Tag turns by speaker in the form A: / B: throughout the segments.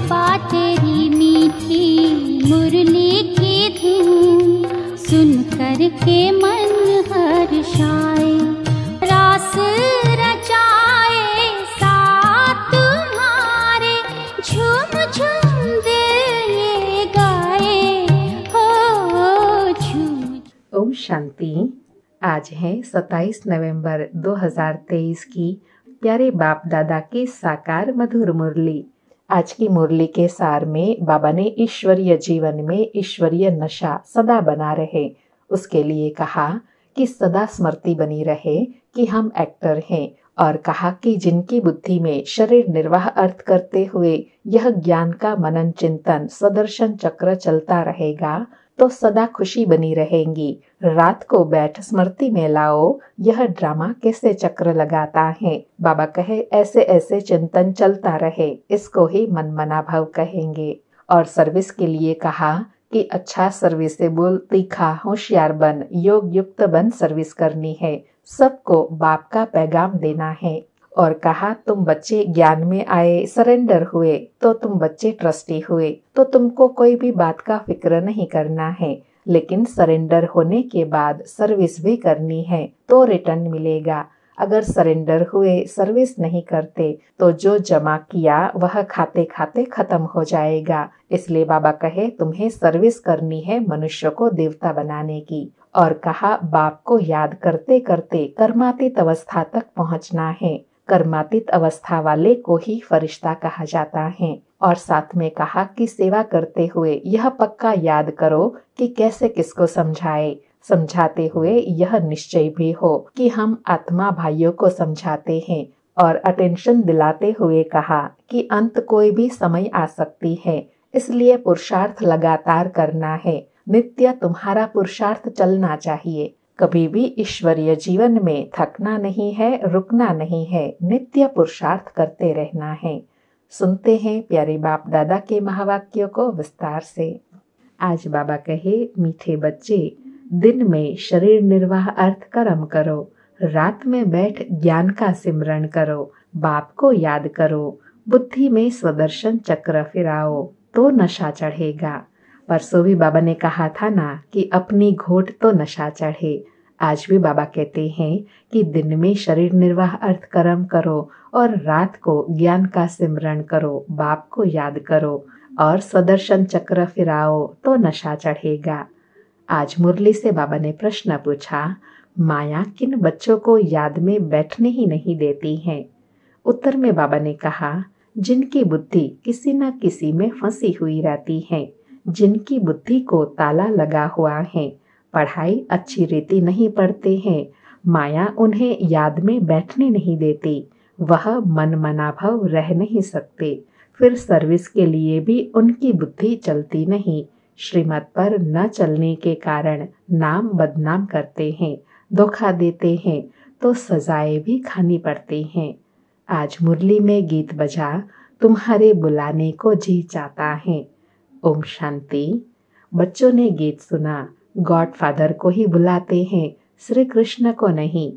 A: जबा तेरी मीठी मुरली की धूम सुन कर के मन हर्षाए रास रचाए साथ तुम्हारे झूम झूम दे गाए हो झूम ओम शांति आज है 27 नवंबर 2023 की प्यारे बाप दादा के साकार मधुर मुरली आज की मुरली के सार में बाबा ने ईश्वरीय जीवन में ईश्वरीय नशा सदा बना रहे उसके लिए कहा कि सदा स्मृति बनी रहे कि हम एक्टर हैं और कहा कि जिनकी बुद्धि में शरीर निर्वाह अर्थ करते हुए यह ज्ञान का मनन चिंतन सदर्शन चक्र चलता रहेगा तो सदा खुशी बनी रहेंगी रात को बैठ स्मृति में लाओ यह ड्रामा कैसे चक्र लगाता है बाबा कहे ऐसे ऐसे चिंतन चलता रहे इसको ही मन मना भाव कहेंगे और सर्विस के लिए कहा कि अच्छा सर्विसेबल तीखा होशियार बन योग युक्त बन सर्विस करनी है सबको बाप का पैगाम देना है और कहा तुम बच्चे ज्ञान में आए सरेंडर हुए तो तुम बच्चे ट्रस्टी हुए तो तुमको कोई भी बात का फिक्र नहीं करना है लेकिन सरेंडर होने के बाद सर्विस भी करनी है तो रिटर्न मिलेगा अगर सरेंडर हुए सर्विस नहीं करते तो जो जमा किया वह खाते खाते खत्म हो जाएगा इसलिए बाबा कहे तुम्हें सर्विस करनी है मनुष्य को देवता बनाने की और कहा बाप को याद करते करते कर्मातीत अवस्था तक पहुंचना है कर्मातीत अवस्था वाले को ही फरिश्ता कहा जाता है और साथ में कहा कि सेवा करते हुए यह पक्का याद करो कि कैसे किसको समझाए समझाते हुए यह निश्चय भी हो कि हम आत्मा भाइयों को समझाते हैं और अटेंशन दिलाते हुए कहा कि अंत कोई भी समय आ सकती है इसलिए पुरुषार्थ लगातार करना है नित्य तुम्हारा पुरुषार्थ चलना चाहिए कभी भी ईश्वरीय जीवन में थकना नहीं है रुकना नहीं है नित्य पुरुषार्थ करते रहना है सुनते हैं प्यारे बाप दादा के महावाक्यों को विस्तार से आज बाबा कहे मीठे बच्चे दिन में शरीर निर्वाह अर्थ कर्म करो रात में बैठ ज्ञान का सिमरण करो बाप को याद करो बुद्धि में स्वदर्शन चक्र फिराओ तो नशा चढ़ेगा परसों भी बाबा ने कहा था ना कि अपनी घोट तो नशा चढ़े आज भी बाबा कहते हैं कि दिन में शरीर निर्वाह अर्थ कर्म करो और रात को ज्ञान का सिमरण करो बाप को याद करो और सदर्शन चक्र फिराओ तो नशा चढ़ेगा आज मुरली से बाबा ने प्रश्न पूछा माया किन बच्चों को याद में बैठने ही नहीं देती है उत्तर में बाबा ने कहा जिनकी बुद्धि किसी न किसी में फंसी हुई रहती है जिनकी बुद्धि को ताला लगा हुआ है पढ़ाई अच्छी रीति नहीं पढ़ते हैं माया उन्हें याद में बैठने नहीं देती वह मन मनाभव रह नहीं सकते फिर सर्विस के लिए भी उनकी बुद्धि चलती नहीं श्रीमत पर न चलने के कारण नाम बदनाम करते हैं धोखा देते हैं तो सजाएं भी खानी पड़ती हैं आज मुरली में गीत बजा तुम्हारे बुलाने को जी चाहता है ओम शांति बच्चों ने गीत सुना गॉड फादर को ही बुलाते हैं श्री कृष्ण को नहीं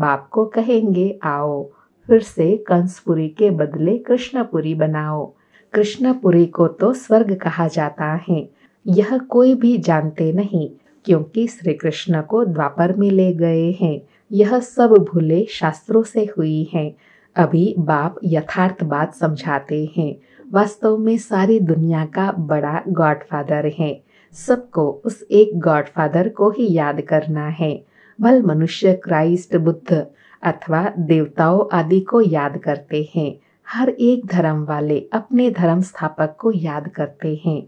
A: बाप को कहेंगे आओ फिर से कंसपुरी के बदले कृष्णपुरी बनाओ कृष्णपुरी को तो स्वर्ग कहा जाता है यह कोई भी जानते नहीं क्योंकि श्री कृष्ण को द्वापर में ले गए हैं यह सब भूले शास्त्रों से हुई हैं अभी बाप यथार्थ बात समझाते हैं वास्तव में सारी दुनिया का बड़ा गॉडफादर है सबको उस एक गॉडफादर को ही याद करना है भल मनुष्य क्राइस्ट बुद्ध अथवा देवताओं आदि को याद करते हैं हर एक धर्म वाले अपने धर्म स्थापक को याद करते हैं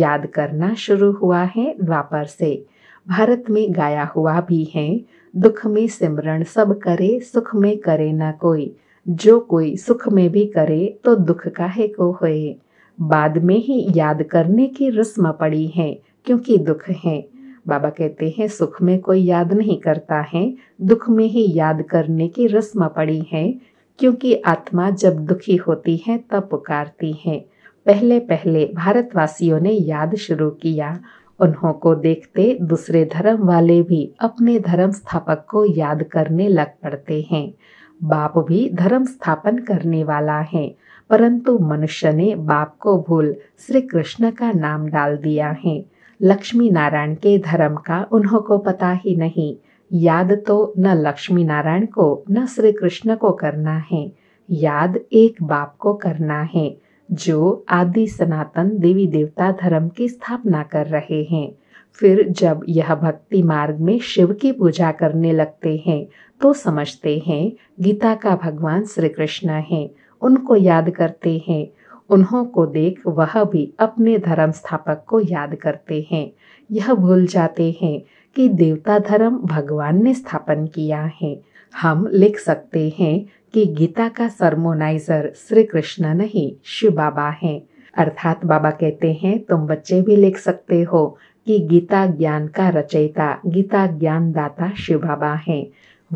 A: याद करना शुरू हुआ है द्वापर से भारत में गाया हुआ भी है दुख में सिमरण सब करे सुख में करे न कोई जो कोई सुख में भी करे तो दुख काहे को होए बाद में ही याद करने की रस्म पड़ी है क्योंकि दुख है बाबा कहते हैं सुख में कोई याद नहीं करता है दुख में ही याद करने की रस्म पड़ी है क्योंकि आत्मा जब दुखी होती है तब पुकारती है पहले पहले भारतवासियों ने याद शुरू किया उन्हों को देखते दूसरे धर्म वाले भी अपने धर्म स्थापक को याद करने लग पड़ते हैं बाप भी धर्म स्थापन करने वाला है परंतु मनुष्य ने बाप को भूल श्री कृष्ण का नाम डाल दिया है लक्ष्मी नारायण के धर्म का उन्हों को पता ही नहीं याद तो न लक्ष्मी नारायण को न श्री कृष्ण को करना है याद एक बाप को करना है जो आदि सनातन देवी देवता धर्म की स्थापना कर रहे हैं फिर जब यह भक्ति मार्ग में शिव की पूजा करने लगते हैं तो समझते हैं गीता का भगवान श्री कृष्ण है उनको याद करते हैं उन्हों को देख वह भी अपने धर्म स्थापक को याद करते हैं यह भूल जाते हैं कि देवता धर्म भगवान ने स्थापन किया है हम लिख सकते हैं कि गीता का सरमोनाइजर श्री कृष्ण नहीं शिव बाबा हैं अर्थात बाबा कहते हैं तुम बच्चे भी लिख सकते हो कि गीता ज्ञान का रचयिता गीता ज्ञान दाता शिव बाबा है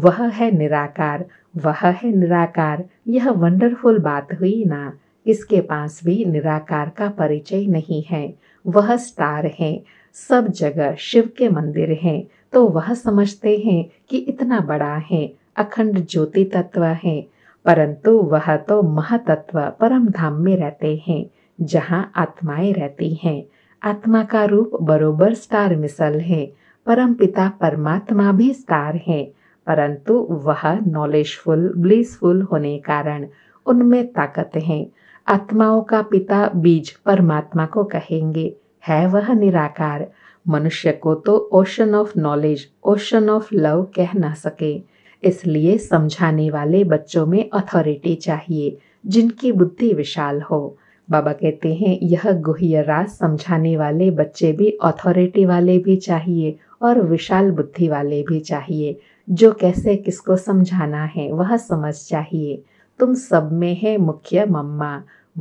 A: वह है निराकार वह है निराकार यह वंडरफुल बात हुई ना इसके पास भी निराकार का परिचय नहीं है वह स्टार है सब जगह शिव के मंदिर हैं तो वह समझते हैं कि इतना बड़ा है अखंड ज्योति तत्व है परंतु वह तो महातत्व परम धाम में रहते हैं जहाँ आत्माएं रहती हैं आत्मा का रूप बरोबर स्टार मिसल है परम पिता परमात्मा भी स्टार है परंतु वह नॉलेजफुल ब्लिसफुल होने कारण उनमें ताकत है आत्माओं का पिता बीज परमात्मा को कहेंगे है वह निराकार मनुष्य को तो ocean of knowledge ocean of love कह ना सके इसलिए समझाने वाले बच्चों में अथॉरिटी चाहिए जिनकी बुद्धि विशाल हो बाबा कहते हैं यह गुह्य राज समझाने वाले बच्चे भी अथॉरिटी वाले भी चाहिए और विशाल बुद्धि वाले भी चाहिए जो कैसे किसको समझाना है वह समझ चाहिए तुम सब में है मुख्य मम्मा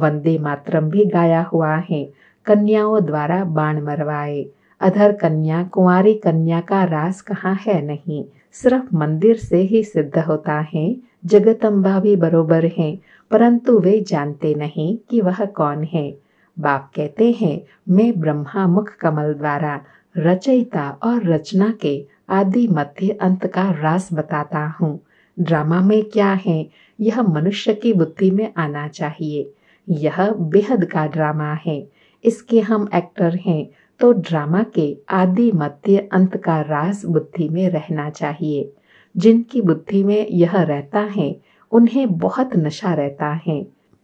A: वंदे मातरम भी गाया हुआ है कन्याओं द्वारा बाण मरवाए अधर कन्या कुंवारी कन्या का रास कहाँ है नहीं सिर्फ मंदिर से ही सिद्ध होता है जगतम्बा भी बरोबर है परंतु वे जानते नहीं कि वह कौन है बाप कहते हैं मैं ब्रह्मा मुख कमल द्वारा रचयिता और रचना के आदि मध्य अंत का रास बताता हूँ ड्रामा में क्या है यह मनुष्य की बुद्धि में आना चाहिए यह बेहद का ड्रामा है इसके हम एक्टर हैं तो ड्रामा के आदि मध्य अंत का रास बुद्धि में रहना चाहिए जिनकी बुद्धि में यह रहता है उन्हें बहुत नशा रहता है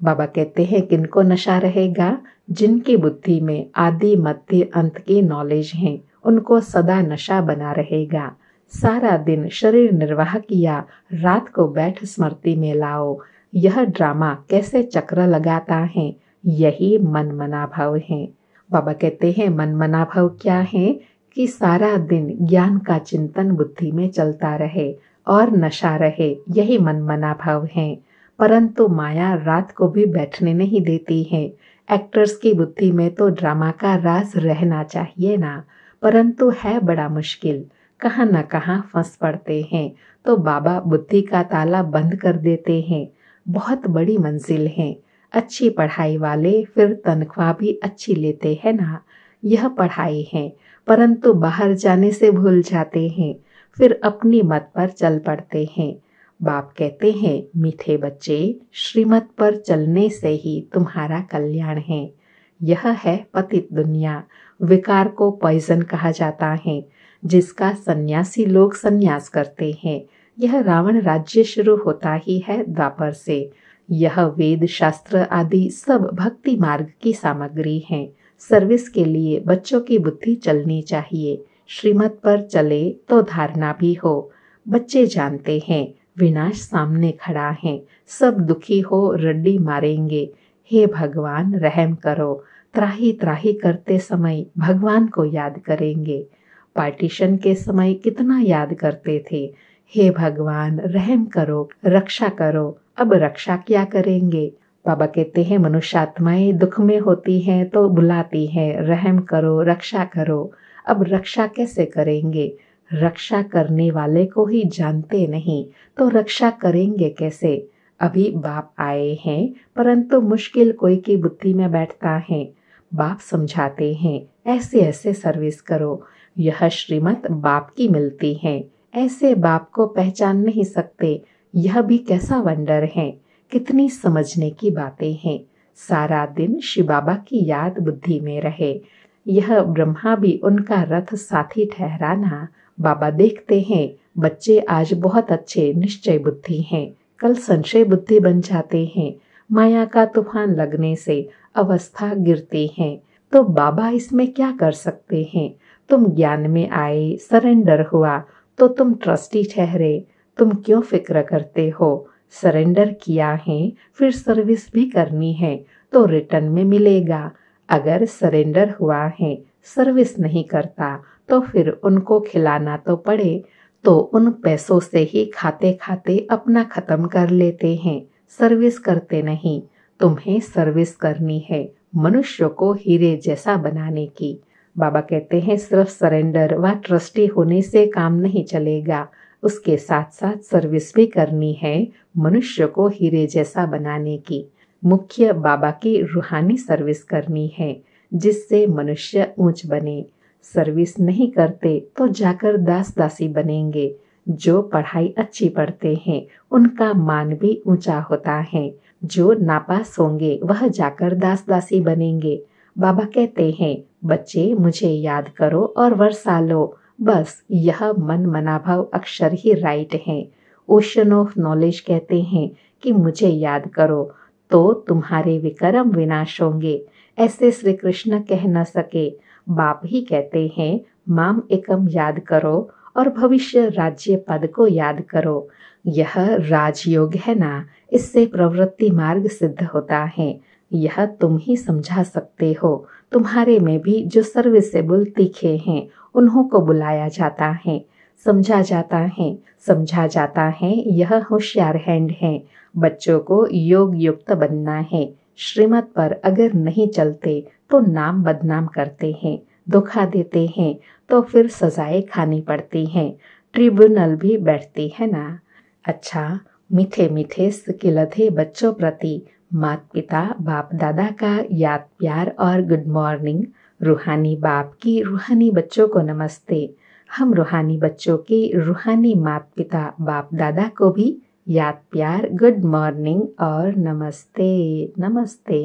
A: बाबा कहते हैं किनको नशा रहेगा जिनकी बुद्धि में आदि मध्य अंत की नॉलेज है उनको सदा नशा बना रहेगा सारा दिन शरीर निर्वाह किया रात को बैठ स्मृति में लाओ यह ड्रामा कैसे चक्र लगाता है यही मन मनाभाव है बाबा कहते हैं मन मनाभाव क्या है कि सारा दिन ज्ञान का चिंतन बुद्धि में चलता रहे और नशा रहे यही मनमना भाव हैं परंतु माया रात को भी बैठने नहीं देती है एक्टर्स की बुद्धि में तो ड्रामा का राज रहना चाहिए ना परंतु है बड़ा मुश्किल कहाँ न कहाँ फंस पड़ते हैं तो बाबा बुद्धि का ताला बंद कर देते हैं बहुत बड़ी मंजिल है अच्छी पढ़ाई वाले फिर तनख्वाह भी अच्छी लेते हैं ना यह पढ़ाई है परंतु बाहर जाने से भूल जाते हैं फिर अपने मत पर चल पड़ते हैं बाप कहते हैं मीठे बच्चे श्रीमत पर चलने से ही तुम्हारा कल्याण है यह है पतित दुनिया विकार को पॉइजन कहा जाता है जिसका सन्यासी लोग सन्यास करते हैं यह रावण राज्य शुरू होता ही है द्वापर से यह वेद शास्त्र आदि सब भक्ति मार्ग की सामग्री है सर्विस के लिए बच्चों की बुद्धि चलनी चाहिए श्रीमत पर चले तो धारणा भी हो बच्चे जानते हैं विनाश सामने खड़ा है सब दुखी हो रड्डी मारेंगे हे भगवान रहम करो त्राही त्राही करते समय भगवान को याद करेंगे पार्टीशन के समय कितना याद करते थे हे भगवान रहम करो रक्षा करो अब रक्षा क्या करेंगे बाबा कहते हैं मनुष्यात्माएं दुख में होती हैं तो बुलाती हैं रहम करो रक्षा करो अब रक्षा कैसे करेंगे रक्षा करने वाले को ही जानते नहीं तो रक्षा करेंगे कैसे अभी बाप आए हैं परंतु मुश्किल कोई की बुद्धि में बैठता है बाप समझाते हैं ऐसे ऐसे सर्विस करो यह श्रीमत बाप की मिलती है ऐसे बाप को पहचान नहीं सकते यह भी कैसा वंडर है कितनी समझने की बातें हैं सारा दिन शिव बाबा की याद बुद्धि में रहे यह ब्रह्मा भी उनका रथ साथी ठहराना बाबा देखते हैं बच्चे आज बहुत अच्छे निश्चय बुद्धि हैं कल संशय बुद्धि बन जाते हैं माया का तूफान लगने से अवस्था गिरती है तो बाबा इसमें क्या कर सकते हैं तुम ज्ञान में आए सरेंडर हुआ तो तुम ट्रस्टी ठहरे तुम क्यों फिक्र करते हो सरेंडर किया है फिर सर्विस भी करनी है तो रिटर्न में मिलेगा अगर सरेंडर हुआ है सर्विस नहीं करता तो फिर उनको खिलाना तो पड़े तो उन पैसों से ही खाते खाते अपना खत्म कर लेते हैं सर्विस करते नहीं तुम्हें सर्विस करनी है मनुष्य को हीरे जैसा बनाने की बाबा कहते हैं सिर्फ सरेंडर व ट्रस्टी होने से काम नहीं चलेगा उसके साथ साथ सर्विस भी करनी है मनुष्य को हीरे जैसा बनाने की मुख्य बाबा की रूहानी सर्विस करनी है जिससे मनुष्य ऊंच बने सर्विस नहीं करते तो जाकर दास दासी बनेंगे जो पढ़ाई अच्छी पढ़ते हैं उनका मान भी ऊंचा होता है जो नापास होंगे वह जाकर दास दासी बनेंगे बाबा कहते हैं बच्चे मुझे याद करो और वर्षा लो बस यह मन मनाभाव अक्षर ही राइट है ओशन ऑफ नॉलेज कहते हैं कि मुझे याद करो तो तुम्हारे विक्रम विनाश होंगे ऐसे श्री कृष्ण कह न सके बाप ही कहते हैं माम एकम याद करो और भविष्य राज्य पद को याद करो यह राजयोग है ना इससे प्रवृत्ति मार्ग सिद्ध होता है यह तुम ही समझा सकते हो तुम्हारे में भी जो सर्विसेबल तीखे हैं उन्हों को बुलाया जाता है समझा जाता है समझा जाता है यह होशियार हैंड है बच्चों को योग युक्त बनना है श्रीमत पर अगर नहीं चलते तो नाम बदनाम करते हैं धोखा देते हैं तो फिर सजाएं खानी पड़ती हैं ट्रिब्यूनल भी बैठती है ना अच्छा मीठे मीठे सिकिलथे बच्चों प्रति मात पिता बाप दादा का याद प्यार और गुड मॉर्निंग रूहानी बाप की रूहानी बच्चों को नमस्ते हम रूहानी बच्चों के रूहानी माता पिता बाप दादा को भी याद प्यार गुड मॉर्निंग और नमस्ते नमस्ते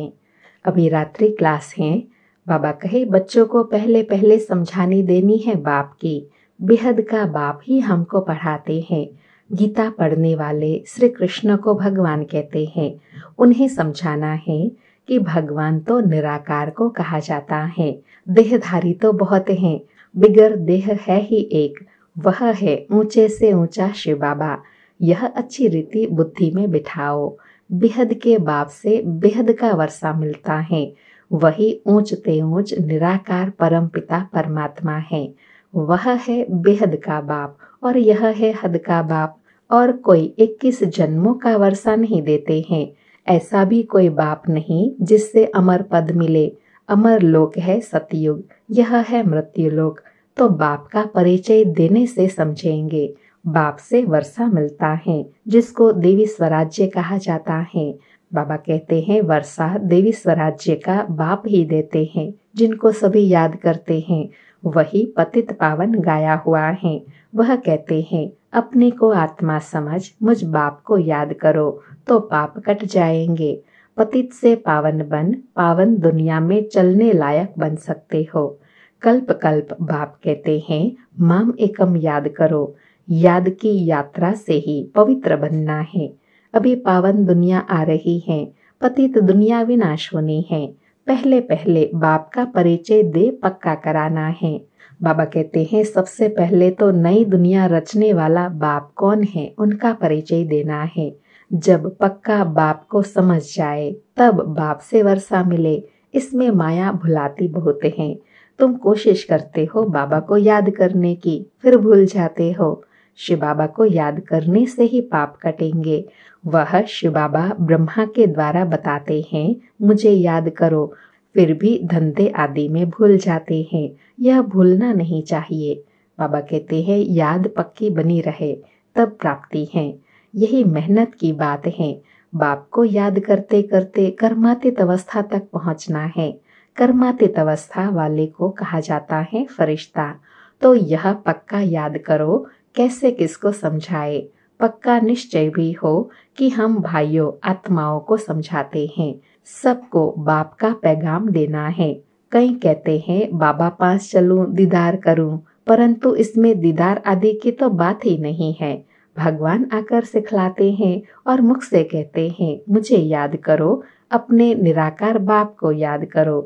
A: अभी रात्रि क्लास है बाबा कहे बच्चों को पहले पहले समझानी देनी है बाप की बेहद का बाप ही हमको पढ़ाते हैं गीता पढ़ने वाले श्री कृष्ण को भगवान कहते हैं उन्हें समझाना है कि भगवान तो निराकार को कहा जाता है देहधारी तो बहुत हैं बिगर देह है ही एक वह है ऊंचे से ऊंचा शिव बाबा यह अच्छी रीति बुद्धि में बिठाओ बेहद के बाप से बेहद का वर्षा मिलता है वही ऊंचते ऊंच निराकार परम पिता परमात्मा है वह है बेहद का बाप और यह है हद का बाप और कोई इक्कीस जन्मों का वर्षा नहीं देते हैं ऐसा भी कोई बाप नहीं जिससे अमर पद मिले अमर लोक है सतयुग यह है मृत्यु लोक तो बाप का परिचय देने से समझेंगे बाप से वर्षा मिलता है जिसको देवी स्वराज्य कहा जाता है बाबा कहते हैं वर्षा देवी स्वराज्य का बाप ही देते हैं जिनको सभी याद करते हैं वही पतित पावन गाया हुआ है वह कहते हैं अपने को आत्मा समझ मुझ बाप को याद करो तो पाप कट जाएंगे पतित से पावन बन पावन दुनिया में चलने लायक बन सकते हो कल्प कल्प बाप कहते हैं माम एकम याद करो याद की यात्रा से ही पवित्र बनना है अभी पावन दुनिया आ रही है पतित दुनिया विनाश होनी है पहले पहले बाप का परिचय दे पक्का कराना है बाबा कहते हैं सबसे पहले तो नई दुनिया रचने वाला बाप कौन है उनका परिचय देना है जब पक्का बाप को समझ जाए तब बाप से वर्षा मिले इसमें माया भुलाती बहुत हैं तुम कोशिश करते हो बाबा को याद करने की फिर भूल जाते हो शिव बाबा को याद करने से ही पाप कटेंगे वह शिव बाबा ब्रह्मा के द्वारा बताते हैं मुझे याद करो फिर भी धंधे आदि में भूल जाते हैं यह भूलना नहीं चाहिए बाबा कहते हैं याद पक्की बनी रहे तब प्राप्ति है यही मेहनत की बात है बाप को याद करते करते कर्मातित अवस्था तक पहुंचना है कर्मातित अवस्था वाले को कहा जाता है फरिश्ता तो यह पक्का याद करो कैसे किसको समझाए पक्का निश्चय भी हो कि हम भाइयों आत्माओं को समझाते हैं सबको बाप का पैगाम देना है कई कहते हैं बाबा पास चलूं दीदार करूं परंतु इसमें दीदार आदि की तो बात ही नहीं है भगवान आकर सिखलाते हैं और मुख से कहते हैं मुझे याद करो अपने निराकार बाप को याद करो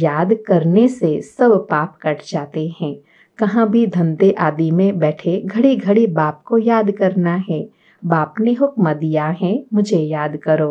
A: याद करने से सब पाप कट जाते हैं कहाँ भी धंधे आदि में बैठे घड़ी घड़ी बाप को याद करना है बाप ने हुक्म दिया है मुझे याद करो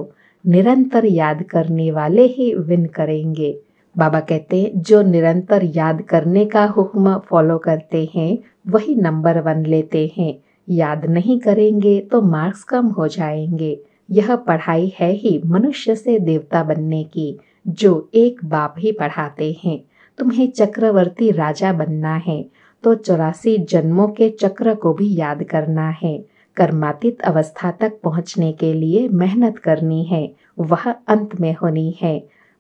A: निरंतर याद करने वाले ही विन करेंगे बाबा कहते हैं जो निरंतर याद करने का हुक्म फॉलो करते हैं वही नंबर वन लेते हैं याद नहीं करेंगे तो मार्क्स कम हो जाएंगे यह पढ़ाई है ही मनुष्य से देवता बनने की जो एक बाप ही पढ़ाते हैं तुम्हें चक्रवर्ती राजा बनना है तो चौरासी जन्मों के चक्र को भी याद करना है कर्मातीत अवस्था तक पहुंचने के लिए मेहनत करनी है वह अंत में होनी है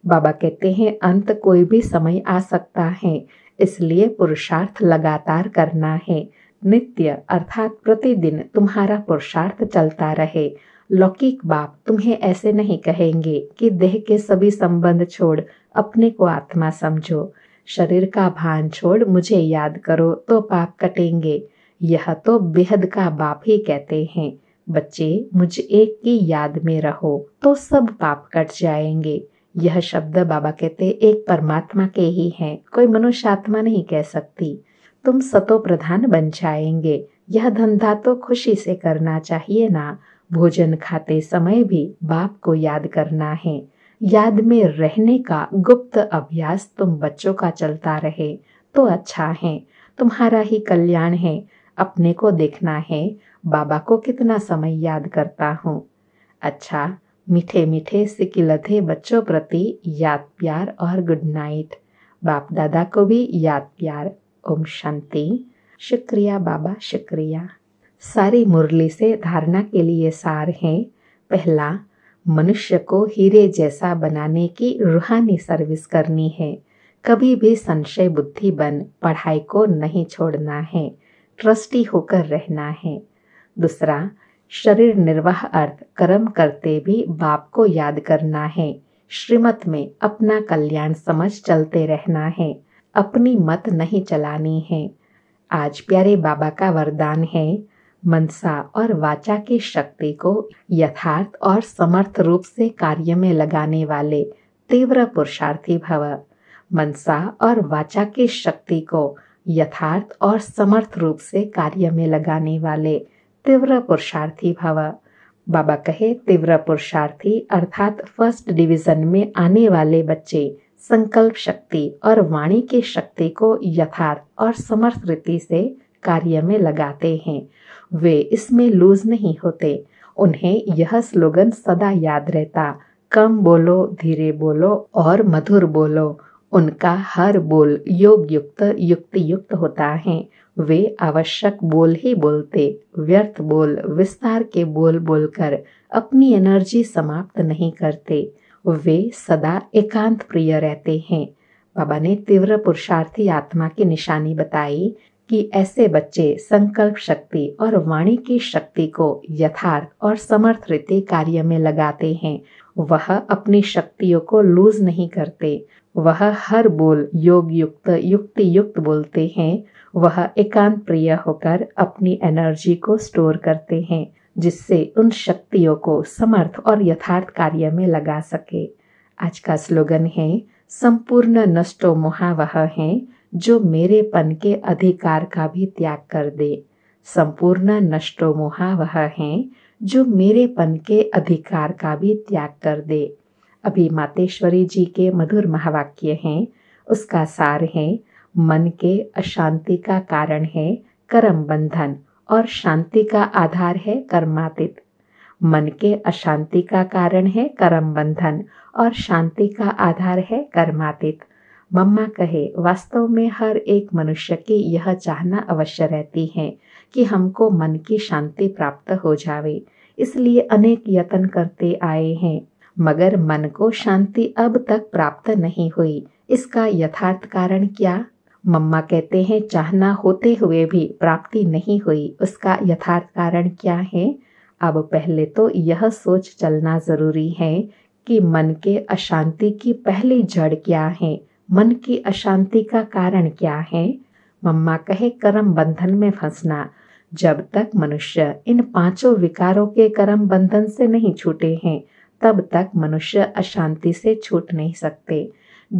A: बाबा कहते हैं अंत कोई भी समय आ सकता है इसलिए पुरुषार्थ लगातार करना है नित्य अर्थात प्रतिदिन तुम्हारा पुरुषार्थ चलता रहे लौकिक बाप तुम्हें ऐसे नहीं कहेंगे कि देह के सभी संबंध छोड़ अपने को आत्मा समझो शरीर का भान छोड़ मुझे याद करो तो पाप कटेंगे यह तो बेहद का बाप ही कहते हैं बच्चे मुझ एक की याद में रहो तो सब पाप कट जाएंगे यह शब्द बाबा कहते एक परमात्मा के ही हैं कोई मनुष्य आत्मा नहीं कह सकती तुम सतो प्रधान बन जाएंगे यह धंधा तो खुशी से करना चाहिए ना भोजन खाते समय भी बाप को याद करना है याद में रहने का गुप्त अभ्यास तुम बच्चों का चलता रहे तो अच्छा है तुम्हारा ही कल्याण है अपने को देखना है बाबा को कितना समय याद करता हूँ अच्छा मीठे मीठे सिकिलते बच्चों प्रति याद प्यार और गुड नाइट बाप दादा को भी याद प्यार ओम शांति शुक्रिया बाबा शुक्रिया सारी मुरली से धारणा के लिए सार हैं पहला मनुष्य को हीरे जैसा बनाने की रूहानी सर्विस करनी है कभी भी संशय बुद्धि बन पढ़ाई को नहीं छोड़ना है ट्रस्टी होकर रहना है दूसरा शरीर निर्वाह अर्थ कर्म करते भी बाप को याद करना है श्रीमत में अपना कल्याण समझ चलते रहना है अपनी मत नहीं चलानी है आज प्यारे बाबा का वरदान है मनसा और वाचा की शक्ति को यथार्थ और समर्थ रूप से कार्य में लगाने वाले तीव्र पुरुषार्थी भव मनसा और वाचा की शक्ति को यथार्थ और समर्थ रूप से कार्य में लगाने वाले तीव्र पुरुषार्थी भव बाबा कहे तीव्र पुरुषार्थी अर्थात फर्स्ट डिवीजन में आने वाले बच्चे संकल्प शक्ति और वाणी की शक्ति को यथार्थ और समर्थ रीति से कार्य में लगाते हैं वे इसमें लूज नहीं होते उन्हें यह स्लोगन सदा याद रहता कम बोलो धीरे बोलो और मधुर बोलो उनका हर बोल योग युक्त युक्ति युक्त होता है वे आवश्यक बोल ही बोलते व्यर्थ बोल विस्तार के बोल बोलकर अपनी एनर्जी समाप्त नहीं करते वे सदा एकांत प्रिय रहते हैं बाबा ने तीव्र पुरुषार्थी आत्मा की निशानी बताई कि ऐसे बच्चे संकल्प शक्ति और वाणी की शक्ति को यथार्थ और समर्थ रीति कार्य में लगाते हैं वह अपनी शक्तियों को लूज नहीं करते वह हर बोल योग युक्त युक्ति युक्त बोलते हैं वह एकांत प्रिय होकर अपनी एनर्जी को स्टोर करते हैं जिससे उन शक्तियों को समर्थ और यथार्थ कार्य में लगा सके आज का स्लोगन है संपूर्ण नष्टो मोहा वह है जो मेरे पन के अधिकार का भी त्याग कर दे संपूर्ण नष्टो मोहा वह है जो मेरे पन के अधिकार का भी त्याग कर दे अभी मातेश्वरी जी के मधुर महावाक्य हैं उसका सार है मन के अशांति का कारण है कर्म बंधन और शांति का आधार है कर्मातीत मन के अशांति का कारण है कर्म बंधन और शांति का आधार है कर्मातीत मम्मा कहे वास्तव में हर एक मनुष्य की यह चाहना अवश्य रहती है कि हमको मन की शांति प्राप्त हो जावे इसलिए अनेक यत्न करते आए हैं मगर मन को शांति अब तक प्राप्त नहीं हुई इसका यथार्थ कारण क्या मम्मा कहते हैं चाहना होते हुए भी प्राप्ति नहीं हुई उसका यथार्थ कारण क्या है अब पहले तो यह सोच चलना जरूरी है कि मन के अशांति की पहली जड़ क्या है मन की अशांति का कारण क्या है मम्मा कहे कर्म बंधन में फंसना जब तक मनुष्य इन पांचों विकारों के कर्म बंधन से नहीं छूटे हैं तब तक मनुष्य अशांति से छूट नहीं सकते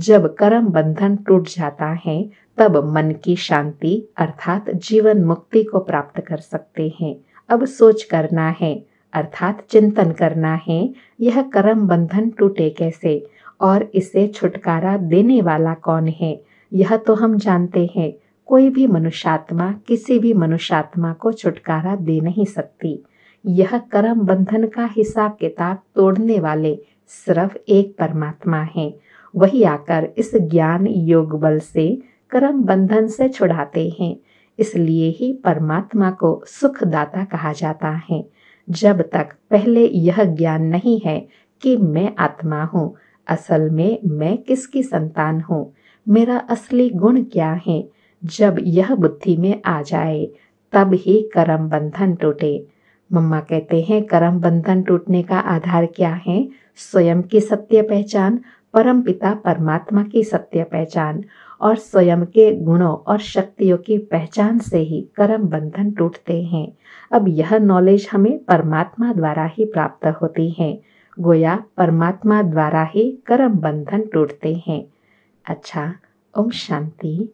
A: जब कर्म बंधन टूट जाता है तब मन की शांति अर्थात जीवन मुक्ति को प्राप्त कर सकते हैं अब सोच करना है अर्थात चिंतन करना है यह कर्म बंधन टूटे कैसे और इसे छुटकारा देने वाला कौन है यह तो हम जानते हैं कोई भी मनुष्यात्मा किसी भी मनुष्यात्मा को छुटकारा दे नहीं सकती यह कर्म बंधन का हिसाब किताब तोड़ने वाले सिर्फ एक परमात्मा है वही आकर इस ज्ञान योग बल से कर्म बंधन से छुड़ाते हैं इसलिए ही परमात्मा को सुखदाता कहा जाता है जब तक पहले यह ज्ञान नहीं है कि मैं आत्मा हूँ असल में मैं किसकी संतान हूँ मेरा असली गुण क्या है जब यह बुद्धि में आ जाए तब ही कर्म बंधन टूटे मम्मा कहते हैं कर्म बंधन टूटने का आधार क्या है स्वयं की सत्य पहचान परम पिता परमात्मा की सत्य पहचान और स्वयं के गुणों और शक्तियों की पहचान से ही कर्म बंधन टूटते हैं अब यह नॉलेज हमें परमात्मा द्वारा ही प्राप्त होती है गोया परमात्मा द्वारा ही कर्म बंधन टूटते हैं अच्छा ओम शांति